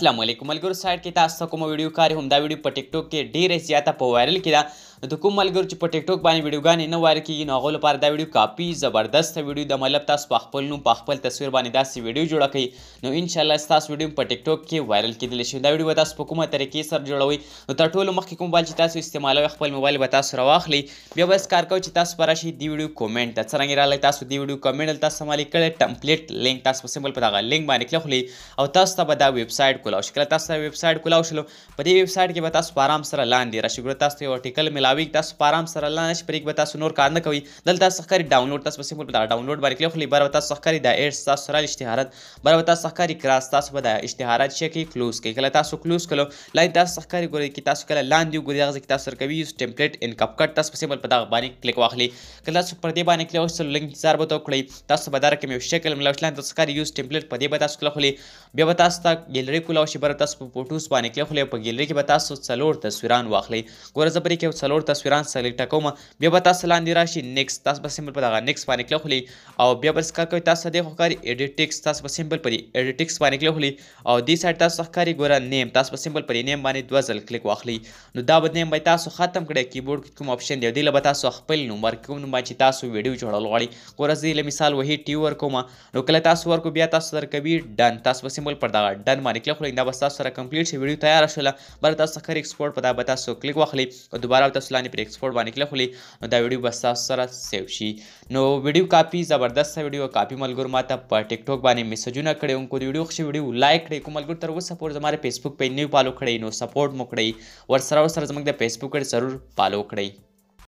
असलम अलगूर साइड के तास्तकों में वीडियो कार्य हमदा वीडियो पर टिकटॉक के डी रेस ज्यादा वायरल किया نو د کوم ملګرو چې په ټیک ټاک باندې ویډیوګانې نه وایرل کیږي نو هغو لپاره دا ویډیو کافي زبردسته ویډیو د مطلب تاسو په خپل نوم په خپل تصویر باندې داسې ویډیو جوړه کړئ نو انشاءالله ستاسو ویډیو په ټیک ټاک کې وایرل کیدلی شي دا ویډیو به تاسو په کومه طریقې سره جوړوئ نو تر ټولو مخکې کوم موبایل چې تاسو استعمالوي خپل موبایل به تاسو راواخلئ بیا بس کار کوئ چې تاسو پر راشي دی ویډیو کومنټ ته څرنګه راغلی تاسو دی ویډیو کومنټ تاسو سمالي کړئ ټمپلیټ لینک تاسو سمبل په دغه لینک باندې کلیک کړئ او تاسو ته به دا ویب سایټ کولاو شي کله تاسو ویب سایټ کولاو شلو په دې ویب سایټ کې به تاسو په آرام سره لاندې راشي ګوره تاسو یو ارټیکل ملا ملاوي تاسو فارم سره لانچ پریک به تاسو نور کار نه کوي دلته تاسو ښکاری ډاونلوډ تاسو سیمپل دا ډاونلوډ باندې کلیک خلی بر تاسو ښکاری د ایډس تاسو سره اشتهارات بر تاسو ښکاری کراس تاسو به د اشتهارات شي کې کلوز کې کله تاسو کلوز کلو لای تاسو ښکاری ګوري کې تاسو کله لاندې ګوري هغه کې تاسو سره کوي یوز ټمپلیټ ان کپ کټ تاسو سیمپل په دا باندې کلیک واخلي کله تاسو پر دې باندې کلیک وکړئ لنګ انتظار به تو کړئ تاسو به دا رقم یو شکل ملاوي لاندې تاسو ښکاری یوز ټمپلیټ په دې به تاسو کلیک خلی بیا به تاسو ته ګیلری کولاو شي بر تاسو په فوټوس باندې کلیک خلی په ګیلری کې به تاسو څلور تصویران واخلي ګوره زبرې کې څلور نور تصویران سلیکټ کوم بیا به تاسو لاندې راشي نیکس تاسو به سیمپل په دغه نیکس باندې کلیک وکړئ او بیا به څه کوي تاسو دې خو کاری اډیټ ټیکس تاسو به سیمپل پرې اډیټ ټیکس باندې کلیک وکړئ او دې سایت تاسو ښکاری ګوره نیم تاسو به سیمپل پرې نیم باندې دوه ځل کلیک واخلئ نو دا به نیم به تاسو ختم کړئ کیبورډ کوم اپشن دی دې له تاسو خپل نمبر کوم نمبر چې تاسو ویډیو جوړول غواړئ ګوره زه له مثال وهی ټیو ورکوم نو کله تاسو ورکو بیا تاسو درکوي ډن تاسو به سیمپل پر دغه ډن باندې کلیک وکړئ دا به تاسو سره کمپلیټ شي ویډیو تیار شول بل تاسو ښکاری ایکسپورټ په دا به تاسو کلیک واخلئ او دوباره تاسو فاصله نه پر اکسپورټ باندې کلیک خولي دا ویډیو بس تاسو سره سیو شي نو ویډیو کافي زبردست ویډیو کافي ملګرو ماته په ټیک ټاک باندې میسجونه کړي انکو د ویډیو خوشي ویډیو لایک کړئ کوم ملګرو تر اوسه پورې زماره فیسبوک پیج نه فالو کړئ نو سپورټ مو کړئ ور سره ور سره زموږ د فیسبوک پیج ضرور فالو کړئ